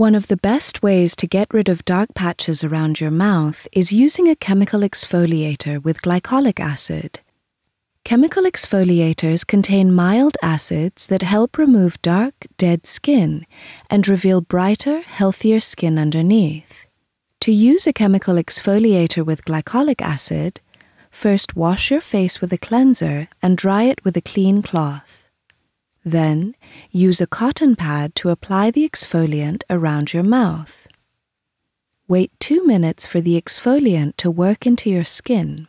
One of the best ways to get rid of dark patches around your mouth is using a chemical exfoliator with glycolic acid. Chemical exfoliators contain mild acids that help remove dark, dead skin and reveal brighter, healthier skin underneath. To use a chemical exfoliator with glycolic acid, first wash your face with a cleanser and dry it with a clean cloth. Then, use a cotton pad to apply the exfoliant around your mouth. Wait two minutes for the exfoliant to work into your skin.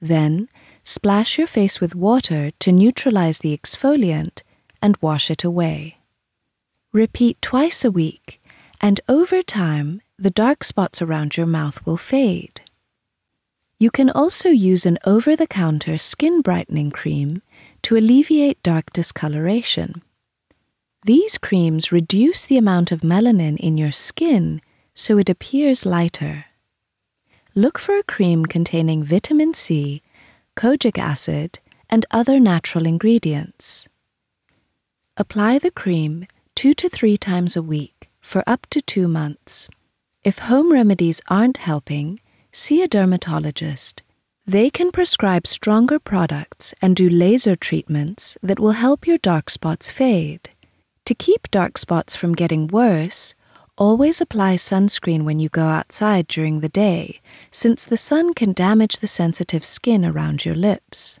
Then, splash your face with water to neutralize the exfoliant and wash it away. Repeat twice a week, and over time, the dark spots around your mouth will fade. You can also use an over the counter skin brightening cream to alleviate dark discoloration. These creams reduce the amount of melanin in your skin so it appears lighter. Look for a cream containing vitamin C, kojic acid, and other natural ingredients. Apply the cream two to three times a week for up to two months. If home remedies aren't helping, see a dermatologist they can prescribe stronger products and do laser treatments that will help your dark spots fade. To keep dark spots from getting worse, always apply sunscreen when you go outside during the day, since the sun can damage the sensitive skin around your lips.